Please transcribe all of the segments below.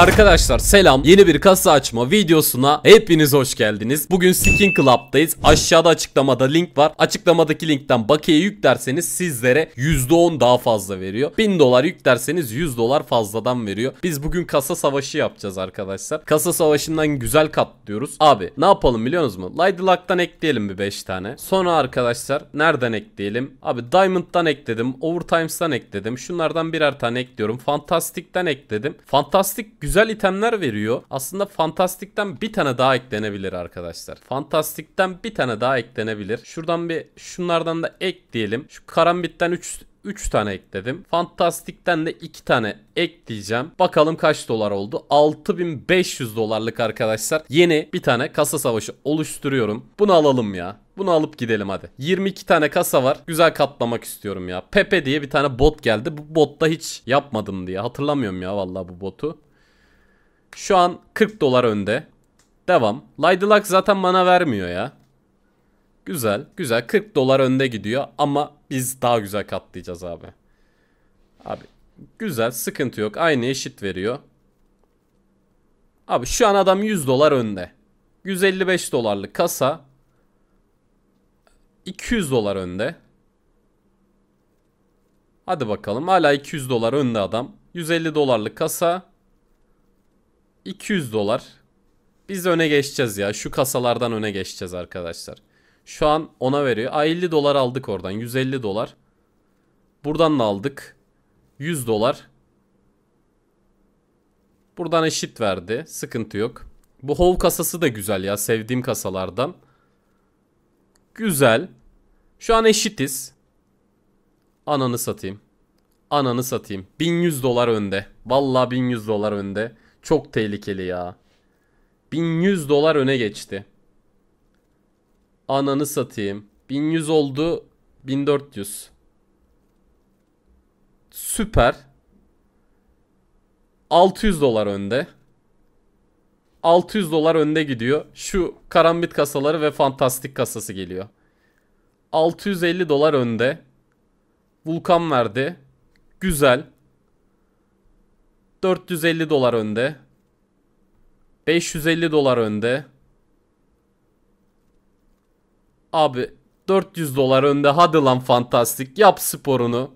Arkadaşlar selam yeni bir kasa açma videosuna hepiniz hoş geldiniz. Bugün Skin Club'dayız. Aşağıda açıklamada link var. Açıklamadaki linkten bakiye yüklerseniz sizlere %10 daha fazla veriyor. 1000 dolar yüklerseniz 100 dolar fazladan veriyor. Biz bugün kasa savaşı yapacağız arkadaşlar. Kasa savaşından güzel katlıyoruz. Abi ne yapalım biliyorsunuz mu? Laydilak'tan ekleyelim bir 5 tane. Sonra arkadaşlar nereden ekleyelim? Abi Diamond'dan ekledim. Overtimes'dan ekledim. Şunlardan birer tane ekliyorum. Fantastik'ten ekledim. Fantastik güzel güzel itemler veriyor. Aslında fantastikten bir tane daha eklenebilir arkadaşlar. Fantastikten bir tane daha eklenebilir. Şuradan bir şunlardan da ekleyelim. Şu karambitten 3 3 tane ekledim. Fantastik'ten de 2 tane ekleyeceğim. Bakalım kaç dolar oldu? 6500 dolarlık arkadaşlar. Yeni bir tane kasa savaşı oluşturuyorum. Bunu alalım ya. Bunu alıp gidelim hadi. 22 tane kasa var. Güzel katlamak istiyorum ya. Pepe diye bir tane bot geldi. Bu botta hiç yapmadım diye. Hatırlamıyorum ya vallahi bu botu. Şu an 40 dolar önde. Devam. Lidelak zaten bana vermiyor ya. Güzel. Güzel. 40 dolar önde gidiyor ama biz daha güzel katlayacağız abi. Abi güzel. Sıkıntı yok. Aynı eşit veriyor. Abi şu an adam 100 dolar önde. 155 dolarlık kasa 200 dolar önde. Hadi bakalım hala 200 dolar önde adam. 150 dolarlık kasa 200 dolar. Biz öne geçeceğiz ya. Şu kasalardan öne geçeceğiz arkadaşlar. Şu an ona veriyor. Ay 50 dolar aldık oradan. 150 dolar. Buradan da aldık. 100 dolar. Buradan eşit verdi. Sıkıntı yok. Bu hov kasası da güzel ya. Sevdiğim kasalardan. Güzel. Şu an eşitiz. Ananı satayım. Ananı satayım. 1100 dolar önde. Vallahi 1100 dolar önde. Çok tehlikeli ya. 1100 dolar öne geçti. Ananı satayım. 1100 oldu. 1400. Süper. 600 dolar önde. 600 dolar önde gidiyor. Şu karambit kasaları ve fantastik kasası geliyor. 650 dolar önde. Vulkan verdi. Güzel. 450 dolar önde. 550 dolar önde. Abi 400 dolar önde hadi lan fantastik yap sporunu.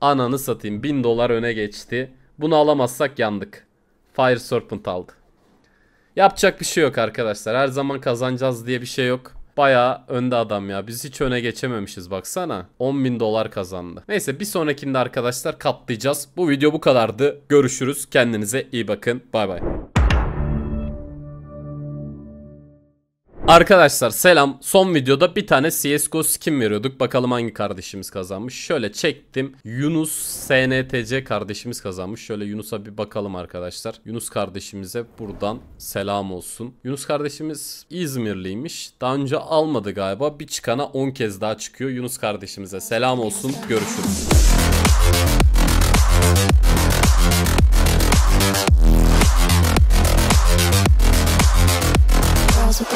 Ananı satayım 1000 dolar öne geçti. Bunu alamazsak yandık. Fire Serpent aldı. Yapacak bir şey yok arkadaşlar. Her zaman kazanacağız diye bir şey yok baya önde adam ya. Biz hiç öne geçememişiz baksana. 10.000 dolar kazandı. Neyse bir sonrakinde arkadaşlar katlayacağız. Bu video bu kadardı. Görüşürüz. Kendinize iyi bakın. Bay bay. Arkadaşlar selam. Son videoda bir tane CSGO skin veriyorduk. Bakalım hangi kardeşimiz kazanmış. Şöyle çektim. Yunus SNTC kardeşimiz kazanmış. Şöyle Yunus'a bir bakalım arkadaşlar. Yunus kardeşimize buradan selam olsun. Yunus kardeşimiz İzmirliymiş. Daha önce almadı galiba. Bir çıkana 10 kez daha çıkıyor. Yunus kardeşimize selam olsun. Görüşürüz.